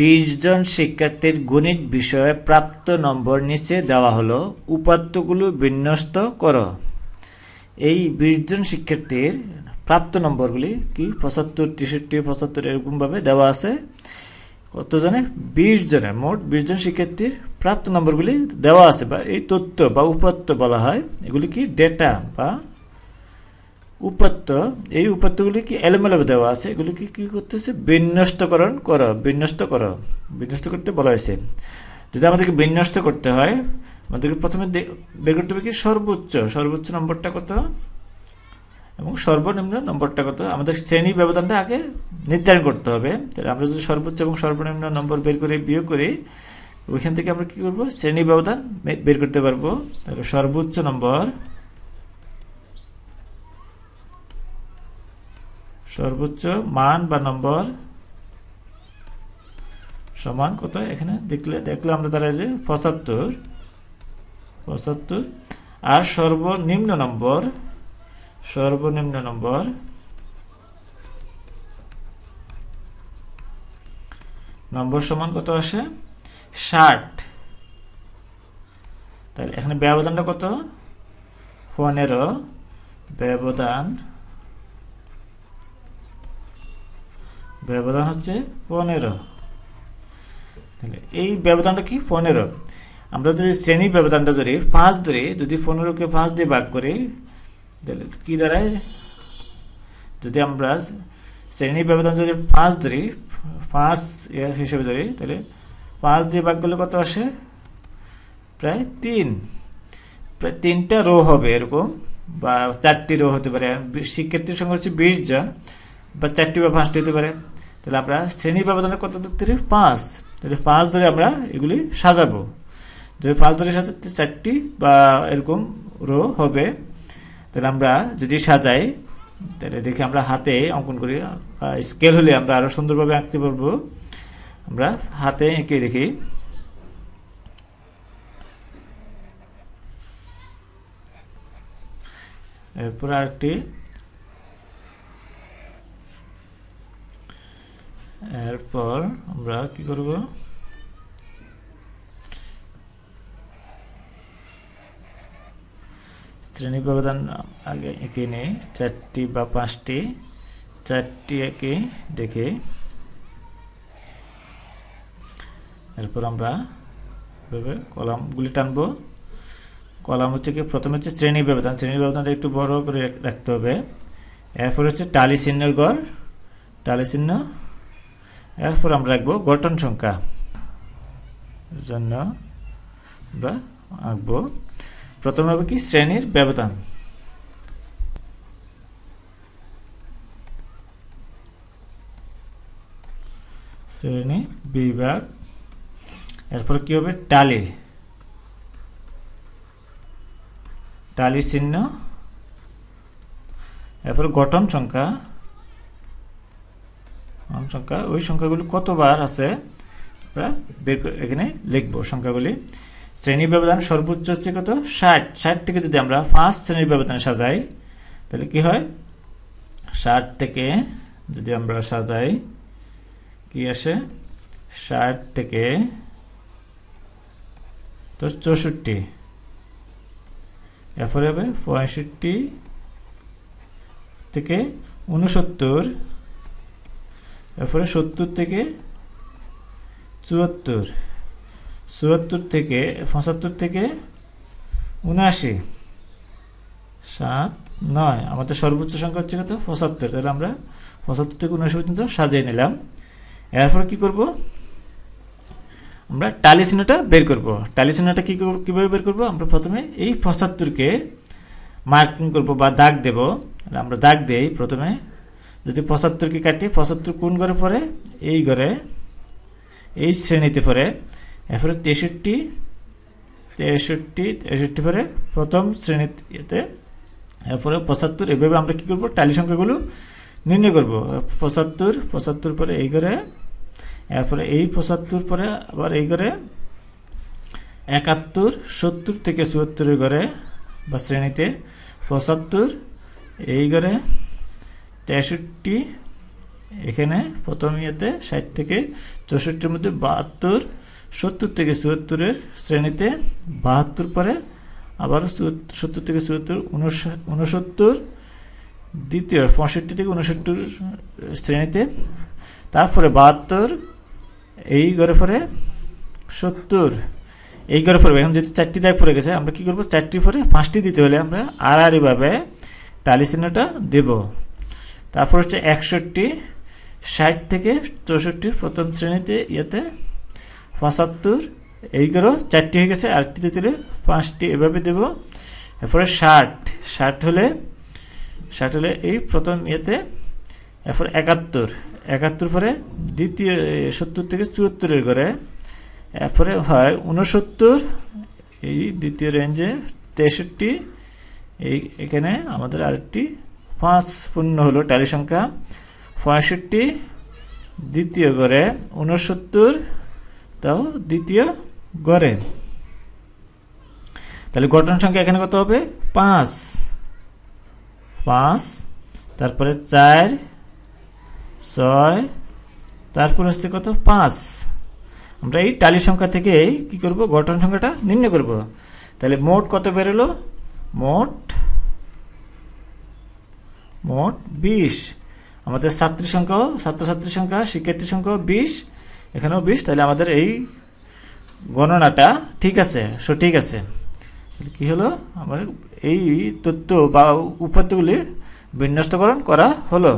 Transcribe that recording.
বিশ জন শিক্ষার্থীর গণিত বিষয়ে প্রাপ্ত নম্বর নিচে দেওয়া হলো উপাত্তগুলো বিন্যস্ত করো এই বিশ জন শিক্ষার্থীর প্রাপ্ত নম্বরগুলি কি পঁচাত্তর তেষট্টি পঁচাত্তর এরকমভাবে দেওয়া আছে কতজনে বিশ জনের মোট বিশ জন শিক্ষার্থীর প্রাপ্ত নম্বরগুলি দেওয়া আছে বা এই তথ্য বা উপাত্ত বলা হয় এগুলি কি ডেটা বা উপাত্ত এই উপাত্তগুলি কি এলোমেলো দেওয়া আছে এগুলিকে কি করতেছে বিন্যস্তকরণ করো বিন্যস্ত করো বিন্যস্ত করতে বলা হয়েছে যদি আমাদেরকে বিন্যস্ত করতে হয় আমাদেরকে প্রথমে বের করতে হবে কি সর্বোচ্চ সর্বোচ্চ নম্বরটা কত এবং সর্বনিম্ন নম্বরটা কত আমাদের শ্রেণী ব্যবধানটা আগে নির্ধারণ করতে হবে তাহলে আমরা যদি সর্বোচ্চ এবং সর্বনিম্ন নম্বর বের করে বিয়োগ করি ওইখান থেকে আমরা কি করব শ্রেণী ব্যবধান বের করতে পারবো তাহলে সর্বোচ্চ নম্বর সর্বোচ্চ মান বা নম্বর সমান কত এখানে দেখলে দেখলে আমরা দাঁড়ায় যে পঁচাত্তর পঁচাত্তর আর সর্বনিম্ন নম্বর সর্বনিম্ন নম্বর নম্বর সমান কত আসে ষাট তাহলে এখানে ব্যবধানটা কত পনেরো ব্যবধান ব্যবধান হচ্ছে পনেরো তাহলে এই ব্যবধানটা কি পনেরো আমরা যদি শ্রেণী ব্যবধানটা ধরি পাঁচ ধরে যদি পনেরোকে পাঁচ দিয়ে ভাগ করি তাহলে কী দাঁড়ায় যদি আমরা শ্রেণী ব্যবধান যদি পাঁচ ধরি পাঁচ হিসেবে ধরি তাহলে পাঁচ দিয়ে ভাগ করলে কত আসে প্রায় তিন প্রায় তিনটা রো হবে এরকম বা চারটি রো হতে পারে শিক্ষার্থীর সংখ্যা হচ্ছে বিশ জন বা চারটি বা পাঁচটি হতে পারে তাহলে আমরা শ্রেণী ব্যবধানে কত ধরতে পাঁচ তাহলে পাঁচ ধরে আমরা এগুলি সাজাবো যদি পাঁচ ধরে সাজাতে চারটি বা এরকম রো হবে তাহলে আমরা যদি সাজাই তাহলে দেখি আমরা হাতে অঙ্কন করি স্কেল হলে আমরা আরও সুন্দরভাবে আঁকতে পারবো আমরা হাতে এঁকে দেখি এরপর আরেকটি এরপর আমরা কি করব শ্রেণী ব্যবধান আগে এঁকে নিই চারটি বা পাঁচটি চারটি একে দেখে এরপর আমরা এভাবে কলামগুলি টানব কলাম হচ্ছে কি প্রথমে হচ্ছে শ্রেণী ব্যবধান শ্রেণী ব্যবধানটা একটু বড় করে রাখতে হবে এরপর হচ্ছে টালি চিহ্নের গড় টালি চিহ্ন এরপর আমরা রাখবো গঠন সংখ্যা জন্য বা আঁকবো প্রথমে হবে কি শ্রেণীর ব্যবধান শ্রেণী বিভাগ এরপর কি হবে টালি টালি চিহ্ন এরপর গঠন সংখ্যা সংখ্যা ওই সংখ্যাগুলি কতবার আছে আমরা বের এখানে লিখব সংখ্যাগুলি শ্রেণী ব্যবধান সর্বোচ্চ হচ্ছে কত ষাট ষাট থেকে যদি আমরা পাঁচ শ্রেণীর ব্যবধানে সাজাই তাহলে কি হয় ষাট থেকে যদি আমরা সাজাই কি আসে ষাট থেকে তো চৌষট্টি এরপরে হবে পঁয়ষট্টি থেকে উনসত্তর এরপরে সত্তর থেকে চুয়াত্তর চুয়াত্তর থেকে পঁচাত্তর থেকে উনআশি সাত নয় আমাদের সর্বোচ্চ সংখ্যা হচ্ছে কত পঁচাত্তর তাহলে আমরা পঁচাত্তর থেকে উনআশি পর্যন্ত সাজিয়ে নিলাম এরপরে কি করব আমরা টালি চিহ্নটা বের করব টালি চিহ্নটা কী কীভাবে বের করব আমরা প্রথমে এই পঁচাত্তরকে মার্কিং করব বা দাগ দেব আমরা দাগ দেই প্রথমে যদি পঁচাত্তরকে কাটি পঁচাত্তর কোন ঘরে পড়ে এই ঘরে এই শ্রেণীতে পড়ে এরপরে তেষট্টি তেষট্টি তেষট্টি পরে প্রথম শ্রেণীতে এরপরে পঁচাত্তর এভাবে আমরা কী করবো টালি সংখ্যাগুলো নির্ণয় করবো পঁচাত্তর পঁচাত্তর পরে এই ঘরে এরপরে এই পঁচাত্তর পরে আবার এই ঘরে একাত্তর সত্তর থেকে চুয়াত্তরের ঘরে বা শ্রেণীতে পঁচাত্তর এই ঘরে তেষট্টি এখানে প্রথম ইয়েতে ষাট থেকে চৌষট্টির মধ্যে বাহাত্তর সত্তর থেকে চুয়াত্তরের শ্রেণীতে বাহাত্তর পরে আবার সত্তর থেকে চুয়াত্তর উনসত্তর দ্বিতীয় পঁয়ষট্টি থেকে উনসত্তর শ্রেণীতে তারপরে বাহাত্তর এই ঘরে পরে সত্তর এই ঘরে পরে এখন যেহেতু চারটি দাগ পড়ে গেছে আমরা কি করবো চারটি পরে পাঁচটি দিতে হলে আমরা আড়াআড়িভাবে টালি চিহ্নটা দেবো তারপর হচ্ছে একষট্টি ষাট থেকে চৌষট্টি প্রথম শ্রেণীতে ইয়েতে পঁচাত্তর এইগুলো চারটি হয়ে গেছে আরেকটিতে দিলে পাঁচটি এভাবে দেব এরপরে ষাট ষাট হলে ষাট হলে এই প্রথম ইয়েতে এরপর একাত্তর একাত্তর পরে দ্বিতীয় সত্তর থেকে চুয়াত্তরের ঘরে এরপরে হয় উনসত্তর এই দ্বিতীয় রেঞ্জে তেষট্টি এই এখানে আমাদের আরেকটি পাঁচ পূর্ণ হলো টালি সংখ্যা পঁয়ষট্টি দ্বিতীয় গড়ে উনসত্তর তাও দ্বিতীয় গড়ে তাহলে গঠন সংখ্যা এখানে কত হবে পাঁচ পাঁচ তারপরে চার ছয় তারপর হচ্ছে কত পাঁচ আমরা এই টালি সংখ্যা থেকে কি করব গঠন সংখ্যাটা নির্ণয় করব তাহলে মোট কত বেরোলো মোট মোট বিশ আমাদের ছাত্রী সংখ্যাও ছাত্রছাত্রীর সংখ্যা শিক্ষার্থীর সংখ্যাও বিশ এখানেও বিশ তাহলে আমাদের এই গণনাটা ঠিক আছে সঠিক আছে কি হলো আমার এই তথ্য বা উপাত্তগুলি বিন্যস্তকরণ করা হলো